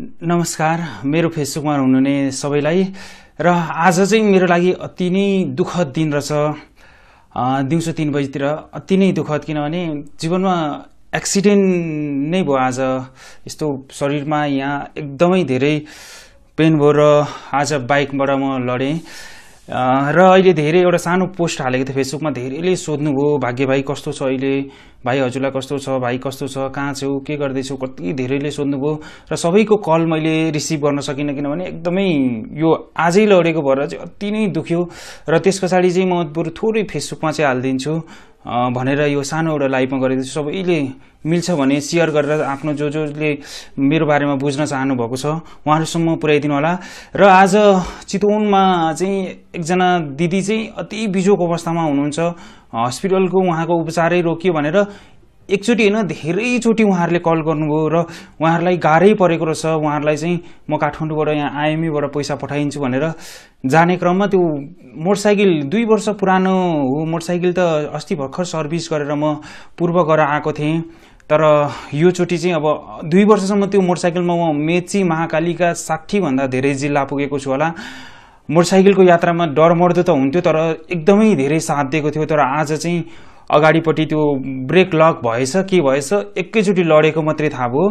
नमस्कार मेरो फेसबुकमा हुनुहुने सबैलाई र आज चाहिँ मेरो लागि अति नै दुःखद दिन रहेछ दिउँसो तिन बजीतिर अति नै दुःखद किनभने जीवनमा एक्सिडेन्ट नै भयो आज यस्तो शरीरमा यहाँ एकदमै धेरै पेन भयो र आज बाइकबाट म लडेँ र अहिले धेरै एउटा सानो पोस्ट हालेको थियो फेसबुकमा धेरैले सोध्नुभयो भाग्य भाइ कस्तो छ अहिले भाइ हजुरलाई कस्तो छ भाइ कस्तो छ कहाँ छेउ के गर्दैछौ कति धेरैले सोध्नुभयो र सबैको कल मैले रिसिभ गर्न सकिनँ किनभने एकदमै यो आजै लडेको भएर चाहिँ अति नै दुख्यो र त्यस पछाडि चाहिँ म बरु थोरै फेसबुकमा चाहिँ हालिदिन्छु भनेर यो सानो एउटा लाइभमा गरेको सबैले मिल्छ भने सेयर गरेर आफ्नो जो जोले मेरो बारेमा बुझ्न चाहनु भएको छ उहाँहरूसम्म पुर्याइदिनु होला र आज चितवनमा चाहिँ एकजना दिदी चाहिँ अति बिजोको अवस्थामा हुनुहुन्छ हस्पिटलको उहाँको उपचारै रोकियो भनेर एकचोटि होइन धेरैचोटि उहाँहरूले कल गर्नुभयो र उहाँहरूलाई गाह्रै परेको रहेछ उहाँहरूलाई चाहिँ म काठमाडौँबाट यहाँ आइएमईबाट पैसा पठाइदिन्छु भनेर जाने क्रममा त्यो मोटरसाइकल दुई वर्ष पुरानो हो मोटरसाइकल त अस्ति भर्खर सर्भिस गरेर म पूर्व गएर आएको थिएँ तर योचोटि चाहिँ अब दुई वर्षसम्म त्यो मोटरसाइकलमा म मेची महाकालीका साठीभन्दा धेरै जिल्ला पुगेको छु होला मोटरसाइकलको यात्रामा डरमर्दो त हुन्थ्यो तर एकदमै धेरै साथ दिएको थियो तर आज चाहिँ अगाडिपट्टि त्यो ब्रेक लक भएछ के भएछ एकैचोटि लडेको मात्रै थाहा भयो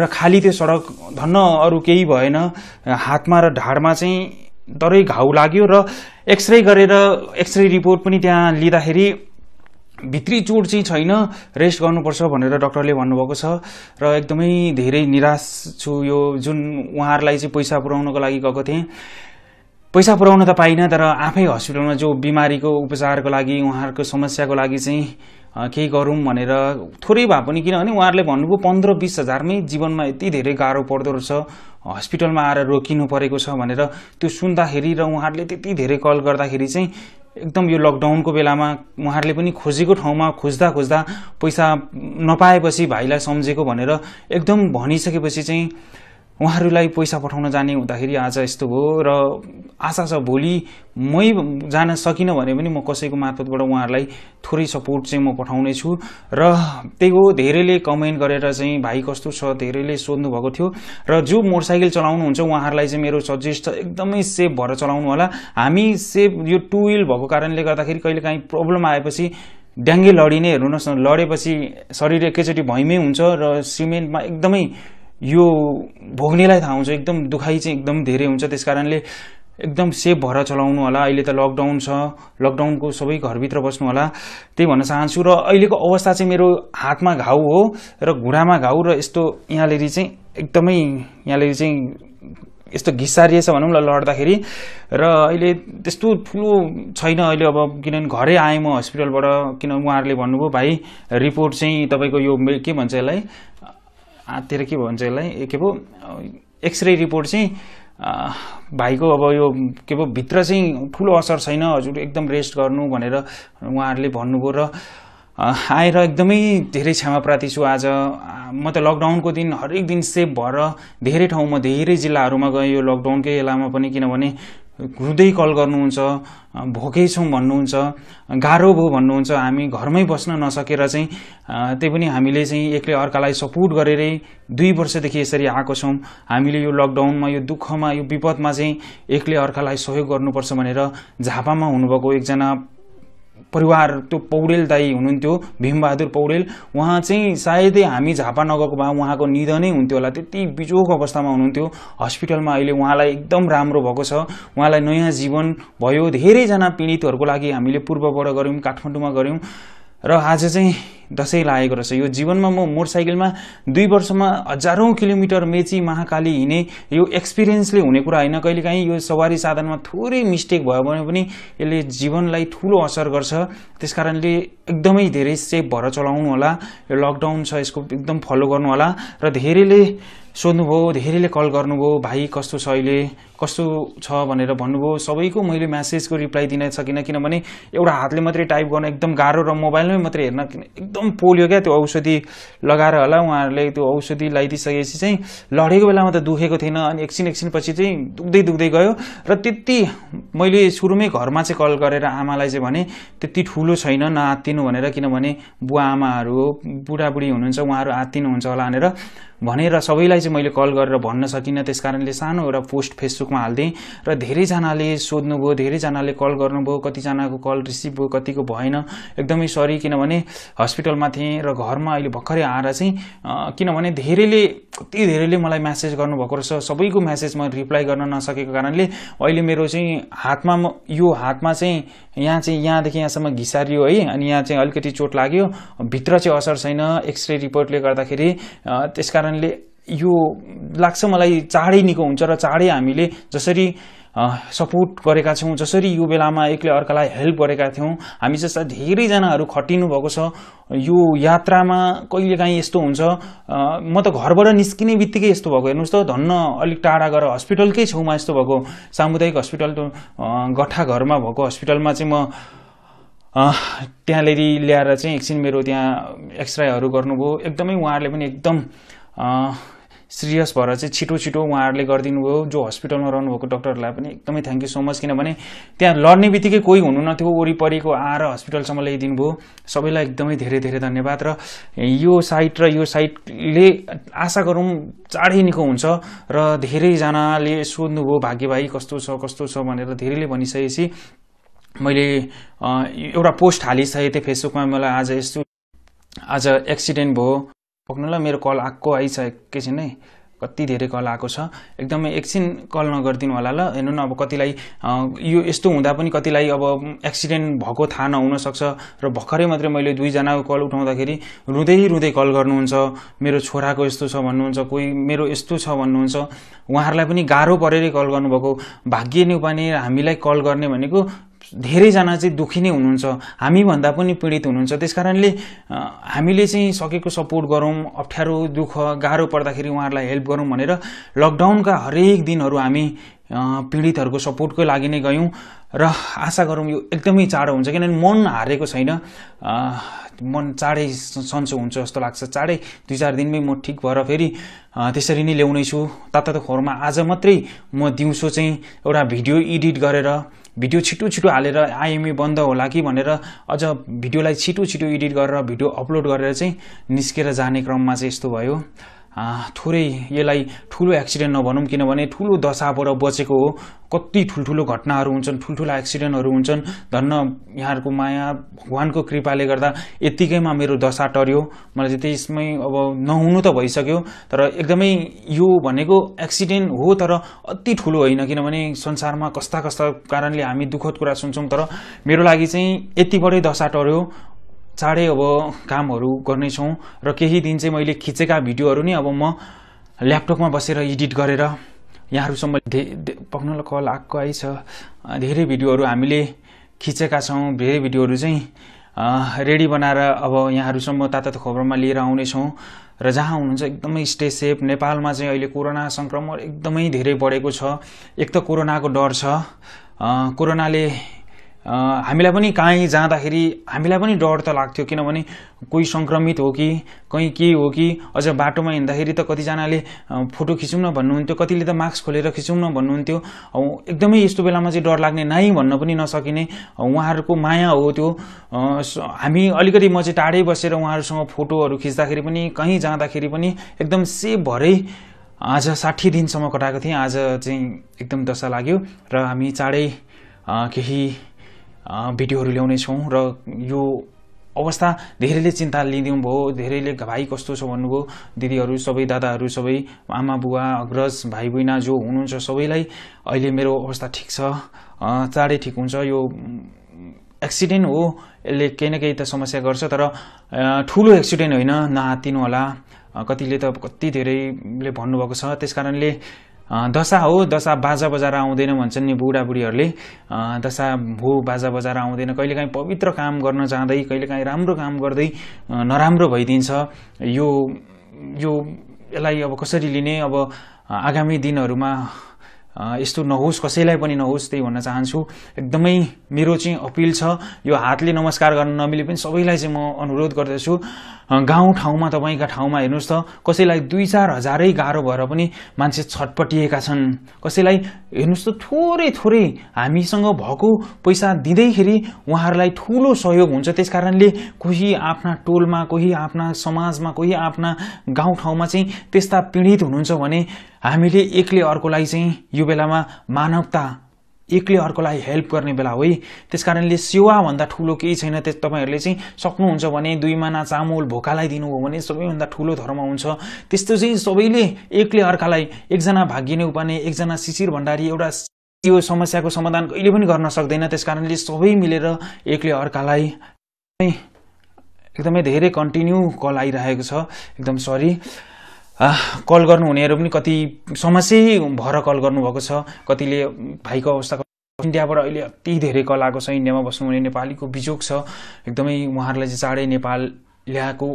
र खालि त्यो सडक धन्न अरू केही भएन हातमा र ढाडमा चाहिँ डरै घाउ लाग्यो र एक्सरे गरेर एक्सरे रिपोर्ट पनि त्यहाँ लिँदाखेरि भित्री चोट चाहिँ छैन रेस्ट गर्नुपर्छ भनेर डक्टरले भन्नुभएको छ र एकदमै धेरै निराश छु यो जुन उहाँहरूलाई चाहिँ पैसा पुर्याउनको लागि गएको थिएँ पैसा पुर्याउन त पाइनँ तर आफै हस्पिटलमा जो बिमारीको उपचारको लागि उहाँहरूको समस्याको लागि चाहिँ केही गरौँ भनेर थोरै भए पनि किनभने उहाँहरूले भन्नुभयो पन्ध्र बिस हजारमै जीवनमा यति धेरै गाह्रो पर्दो रहेछ हस्पिटलमा आएर रोकिनु परेको छ भनेर त्यो सुन्दाखेरि र उहाँहरूले त्यति धेरै कल गर्दाखेरि चाहिँ एकदम यो लकडाउनको बेलामा उहाँहरूले पनि खोजेको ठाउँमा खोज्दा खोज्दा पैसा नपाएपछि भाइलाई सम्झेको भनेर एकदम भनिसकेपछि चाहिँ उहाँहरूलाई पैसा पठाउन जाने हुँदाखेरि आज यस्तो भयो र आशा छ भोलि मै जान सकिनँ भने पनि म कसैको मार्फतबाट उहाँहरूलाई थोरै सपोर्ट चाहिँ म पठाउने छु र त्यही हो धेरैले कमेन्ट गरेर चाहिँ भाइ कस्तो छ धेरैले भएको थियो र जो मोटरसाइकल चलाउनुहुन्छ उहाँहरूलाई चाहिँ मेरो सजेस्ट एकदमै सेफ भएर चलाउनु होला हामी सेफ यो टु विल भएको कारणले गर्दाखेरि कहिलेकाहीँ प्रब्लम आएपछि ड्याङ्गे लडिने हेर्नुहोस् न लडेपछि शरीर एकैचोटि भइमै हुन्छ र सिमेन्टमा एकदमै यो भोग्नेलाई थाहा हुन्छ एकदम दुखाइ चाहिँ एकदम धेरै हुन्छ त्यस कारणले एकदम सेफ भएर चलाउनु होला अहिले त लकडाउन छ लकडाउनको सबै घरभित्र बस्नु होला त्यही भन्न चाहन्छु र अहिलेको अवस्था चाहिँ मेरो हातमा घाउ हो र घुँडामा घाउ र यस्तो यहाँनिर चाहिँ एकदमै यहाँनिर चाहिँ यस्तो घिसारिएछ भनौँ न लड्दाखेरि र अहिले त्यस्तो ठुलो छैन अहिले अब किनभने घरै आएँ म हस्पिटलबाट किनभने उहाँहरूले भन्नुभयो भाइ रिपोर्ट चाहिँ तपाईँको यो के भन्छ यसलाई आतिर के भन्छ यसलाई के पो एक्सरे रिपोर्ट चाहिँ भाइको अब यो के पो भित्र चाहिँ ठुलो असर छैन हजुर एकदम रेस्ट गर्नु भनेर उहाँहरूले भन्नुभयो र आएर एकदमै धेरै क्षमाप्रार्थी छु आज म त लकडाउनको दिन हरेक दिन सेफ भएर धेरै ठाउँमा धेरै जिल्लाहरूमा गएँ यो लकडाउनकै बेलामा पनि किनभने हुँदै कल गर्नुहुन्छ भोकै छौँ भन्नुहुन्छ गाह्रो भयो भन्नुहुन्छ हामी घरमै बस्न नसकेर चाहिँ त्यही पनि हामीले चाहिँ एक्लै अर्कालाई सपोर्ट गरेरै दुई वर्षदेखि यसरी आएको छौँ हामीले यो लकडाउनमा यो दुःखमा यो विपदमा चाहिँ एक्लै अर्कालाई सहयोग गर्नुपर्छ भनेर झापामा हुनुभएको एकजना परिवार त्यो पौडेल दाई हुनुहुन्थ्यो भीमबहादुर पौडेल उहाँ चाहिँ सायदै हामी झापा नगएको भए उहाँको निधनै हुन्थ्यो होला त्यति बिजोक अवस्थामा हुनुहुन्थ्यो हस्पिटलमा अहिले उहाँलाई एकदम राम्रो भएको छ उहाँलाई नयाँ जीवन भयो धेरैजना पीडितहरूको लागि हामीले पूर्वबाट गऱ्यौँ काठमाडौँमा गऱ्यौँ र आज चाहिँ दसैँ लागेको रहेछ यो जीवनमा म मोटरसाइकलमा दुई वर्षमा हजारौँ किलोमिटर मेची महाकाली हिँडेँ यो एक्सपिरियन्सले हुने कुरा होइन कहिलेकाहीँ यो सवारी साधनमा थोरै मिस्टेक भयो भने पनि यसले जीवनलाई ठुलो असर गर्छ त्यस कारणले एकदमै धेरै सेफ भएर चलाउनु होला यो लकडाउन छ यसको एकदम फलो गर्नु होला र धेरैले सोध्नुभयो धेरैले कल गर्नुभयो भाइ कस्तो छ अहिले कस्तो छ भनेर भन्नुभयो सबैको मैले म्यासेजको रिप्लाई दिन सकिनँ किनभने एउटा हातले मात्रै टाइप गर्न एकदम गाह्रो र मोबाइलमै मात्रै हेर्न एकदम पोलियो क्या त्यो औषधि लगाएर होला उहाँहरूले त्यो औषधि लगाइदिइसकेपछि चाहिँ लडेको बेलामा त दुखेको थिएन अनि एकछिन एकछिन पछि चाहिँ दुख्दै दुख्दै गयो र त्यति मैले सुरुमै घरमा चाहिँ कल गरेर आमालाई चाहिँ भने त्यति ठुलो छैन नआत्तिनु भनेर किनभने बुवा आमाहरू बुढाबुढी हुनुहुन्छ उहाँहरू आत्तिनुहुन्छ होला भनेर भनेर सबैलाई चाहिँ मैले कल गरेर भन्न सकिनँ त्यस कारणले सानो एउटा पोस्ट फेसबुक ब्लकमा हालिदिएँ र धेरैजनाले सोध्नुभयो धेरैजनाले कल गर्नुभयो कतिजनाको कल रिसिभ भयो कतिको भएन एकदमै सरी किनभने हस्पिटलमा थिएँ र घरमा अहिले भर्खरै आएर चाहिँ किनभने धेरैले कति धेरैले मलाई म्यासेज गर्नुभएको रहेछ सबैको म्यासेज म रिप्लाई गर्न नसकेको कारणले अहिले मेरो चाहिँ हातमा यो हातमा चाहिँ यहाँ चाहिँ यहाँदेखि यहाँसम्म घिसारियो है अनि यहाँ चाहिँ अलिकति चोट लाग्यो भित्र चाहिँ असर छैन एक्सरे रिपोर्टले गर्दाखेरि त्यस कारणले यो लाग्छ मलाई चाँडै निको हुन्छ र चाँडै हामीले जसरी सपोर्ट गरेका छौँ जसरी यो बेलामा एकले अर्कालाई हेल्प गरेका थियौँ हामी जस्ता धेरैजनाहरू खटिनु भएको छ यो यात्रामा कहिलेकाहीँ यस्तो हुन्छ म त घरबाट निस्किने बित्तिकै यस्तो भएको हेर्नुहोस् त धन्न अलिक टाढा गएर हस्पिटलकै छेउमा यस्तो भएको सामुदायिक हस्पिटल गठा घरमा भएको हस्पिटलमा चाहिँ म त्यहाँनिर ल्याएर चाहिँ एकछिन मेरो त्यहाँ एक्सरेहरू गर्नुभयो एकदमै उहाँहरूले पनि एकदम सिरियस भएर चाहिँ छिटो छिटो उहाँहरूले गरिदिनु भयो जो हस्पिटलमा रहनुभएको डक्टरहरूलाई पनि एकदमै थ्याङ्क यू सो मच किनभने त्यहाँ लड्ने बित्तिकै कोही हुनु नथ्यो वरिपरिको आएर हस्पिटलसम्म ल्याइदिनु भयो सबैलाई एकदमै धेरै धेरै धन्यवाद र यो साइट र यो साइटले आशा गरौँ चाँडै निको हुन्छ र धेरैजनाले सोध्नुभयो भाग्य भाइ कस्तो छ कस्तो छ भनेर धेरैले भनिसकेपछि मैले एउटा पोस्ट हालिसकेको थिएँ फेसबुकमा मलाई आज यस्तो आज एक्सिडेन्ट भयो पक्नु ल मेरो कल आएको आइछ एकैछिनै कति धेरै कल आएको छ एकदमै एकछिन कल नगरिदिनु होला ल हेर्नु न अब कतिलाई यो यस्तो हुँदा पनि कतिलाई अब एक्सिडेन्ट भएको थाहा नहुनसक्छ र भर्खरै मात्रै मैले दुईजनाको कल उठाउँदाखेरि रुँदै रुँदै कल गर्नुहुन्छ मेरो छोराको यस्तो छ भन्नुहुन्छ कोही मेरो यस्तो छ भन्नुहुन्छ उहाँहरूलाई पनि गाह्रो परेरै कल गर्नुभएको भाग्य नै न्युपाने हामीलाई कल गर्ने भनेको धेरैजना चाहिँ दुखी नै हुनुहुन्छ हामीभन्दा पनि पीडित हुनुहुन्छ त्यस कारणले हामीले चाहिँ सकेको सपोर्ट गरौँ अप्ठ्यारो दुःख गाह्रो पर्दाखेरि उहाँहरूलाई हेल्प गरौँ भनेर लकडाउनका हरेक दिनहरू हामी पीडितहरूको सपोर्टकै लागि नै गयौँ र आशा गरौँ यो एकदमै चाँडो हुन्छ किनभने मन हारेको छैन मन चाँडै सन्चो हुन्छ जस्तो लाग्छ चाँडै दुई चार दिनमै म ठिक भएर फेरि त्यसरी नै ल्याउनेछु तातो खोरमा आज मात्रै म दिउँसो चाहिँ एउटा भिडियो एडिट गरेर भिडियो छिटो छिटो हालेर आइएमए बन्द होला कि भनेर अझ भिडियोलाई छिटो छिटो एडिट गरेर भिडियो अपलोड गरेर चाहिँ निस्केर जाने क्रममा चाहिँ यस्तो भयो थोरै यसलाई ठुलो एक्सिडेन्ट नभनौँ किनभने ठुलो दशाबाट बचेको हो कति ठुल्ठुलो घटनाहरू हुन्छन् ठुल्ठुला एक्सिडेन्टहरू हुन्छन् धन्न यहाँहरूको माया भगवान्को कृपाले गर्दा यत्तिकैमा मेरो दशा टर्यो मलाई चाहिँ त्यसमै अब नहुनु त भइसक्यो तर एकदमै यो भनेको एक्सिडेन्ट हो तर अति ठुलो होइन किनभने संसारमा कस्ता कस्ता कारणले हामी दुःखद कुरा सुन्छौँ तर मेरो लागि चाहिँ यतिबाटै दशा टर्यो चाँडै अब कामहरू गर्नेछौँ र केही दिन चाहिँ मैले खिचेका भिडियोहरू नै अब म ल्यापटपमा बसेर एडिट गरेर यहाँहरूसम्म धे पक्नलाई कल आएको छ धेरै भिडियोहरू हामीले खिचेका छौँ धेरै भिडियोहरू चाहिँ रेडी बनाएर अब यहाँहरूसम्म तातो खबरमा लिएर आउनेछौँ र जहाँ हुनुहुन्छ एकदमै स्टे सेफ नेपालमा चाहिँ अहिले कोरोना सङ्क्रमण एकदमै धेरै बढेको छ एक त कोरोनाको डर छ कोरोनाले हामीलाई पनि काहीँ जाँदाखेरि हामीलाई पनि डर त लाग्थ्यो किनभने कोही सङ्क्रमित हो कि कहीँ के हो कि अझ बाटोमा हिँड्दाखेरि त कतिजनाले फोटो खिचौँ न भन्नुहुन्थ्यो कतिले त मास्क खोलेर खिचौँ न भन्नुहुन्थ्यो एकदमै यस्तो बेलामा चाहिँ डर लाग्ने नाइ भन्न पनि नसकिने उहाँहरूको माया हो त्यो हामी अलिकति म चाहिँ टाढै बसेर उहाँहरूसँग फोटोहरू खिच्दाखेरि पनि कहीँ जाँदाखेरि पनि एकदम सेफ भरै आज साठी दिनसम्म कटाएको थिएँ आज चाहिँ एकदम दशा लाग्यो र हामी चाँडै केही भिडियोहरू ल्याउनेछौँ र यो अवस्था धेरैले चिन्ता लिइदिउँ भयो धेरैले भाइ कस्तो छ भन्नुभयो दिदीहरू सबै दादाहरू सबै आमा बुवा अग्रज भाइ बहिना जो हुनुहुन्छ सबैलाई अहिले मेरो अवस्था ठिक छ चाँडै ठिक हुन्छ यो एक्सिडेन्ट हो यसले केही न केही त समस्या गर्छ तर ठुलो एक्सिडेन्ट होइन नहातिनु होला कतिले त कति धेरैले भन्नुभएको छ त्यस कारणले दशा हो दशा बाजा बजाएर आउँदैन भन्छन् नि बुढाबुढीहरूले दशा हो बाजा बजाएर आउँदैन कहिलेकाहीँ पवित्र काम गर्न जाँदै कहिलेकाहीँ राम्रो काम गर्दै नराम्रो भइदिन्छ यो यो यसलाई अब कसरी लिने अब आगामी दिनहरूमा यस्तो नहोस् कसैलाई पनि नहोस् त्यही भन्न चाहन्छु एकदमै मेरो चाहिँ अपिल छ यो हातले नमस्कार गर्न नमिले पनि सबैलाई चाहिँ म अनुरोध गर्दछु गाउँ ठाउँमा तपाईँका ठाउँमा हेर्नुहोस् त कसैलाई दुई चार हजारै गाह्रो भएर पनि मान्छे छटपटिएका छन् कसैलाई हेर्नुहोस् त थोरै थोरै हामीसँग भएको पैसा दिँदैखेरि उहाँहरूलाई ठुलो सहयोग हुन्छ त्यस कारणले कोही आफ्ना टोलमा कोही आफ्ना समाजमा कोही आफ्ना गाउँठाउँमा चाहिँ त्यस्ता पीडित हुनुहुन्छ भने हामीले एकले अर्कोलाई चाहिँ यो बेलामा मानवता एकले अर्कोलाई हेल्प गर्ने बेला हो त्यस कारणले सेवाभन्दा ठुलो केही छैन त्यस तपाईँहरूले चाहिँ सक्नुहुन्छ भने दुई माना चामल भोकालाई दिनुभयो भने सबैभन्दा ठुलो धर्म हुन्छ त्यस्तो चाहिँ सबैले एकले अर्कालाई एकजना भागिने उपाने एकजना शिशिर भण्डारी एउटा यो समस्याको समाधान कहिले पनि गर्न सक्दैन त्यस कारणले सबै मिलेर एकले अर्कालाई एकदमै धेरै कन्टिन्यू कल आइरहेको छ एकदम सरी कल गर्नुहुनेहरू पनि कति समस्यै भएर कल गर्नुभएको छ कतिले भाइको अवस्था इन्डियाबाट अहिले अति धेरै कल आएको छ इन्डियामा बस्नुहुने नेपालीको बिजोग छ एकदमै उहाँहरूलाई चाहिँ चाँडै नेपाल ल्याएको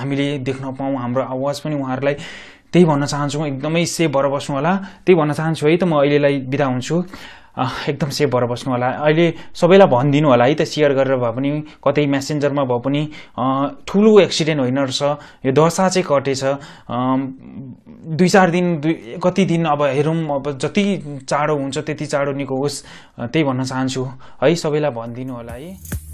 हामीले देख्न पाऊँ हाम्रो आवाज पनि उहाँहरूलाई त्यही भन्न चाहन्छु एकदमै सेफ भएर बस्नु होला त्यही भन्न चाहन्छु है त म अहिलेलाई बिदा हुन्छु एकदम सेफ भएर बस्नु होला अहिले सबैलाई भनिदिनु होला है त सेयर गरेर भए पनि कतै म्यासेन्जरमा भए पनि ठुलो एक्सिडेन्ट होइन रहेछ यो दशा चाहिँ कटेछ दुई चार दिन दुई कति दिन अब हेरौँ अब जति चाँडो हुन्छ त्यति चाँडो निको होस् त्यही भन्न चाहन्छु है सबैलाई भनिदिनु होला है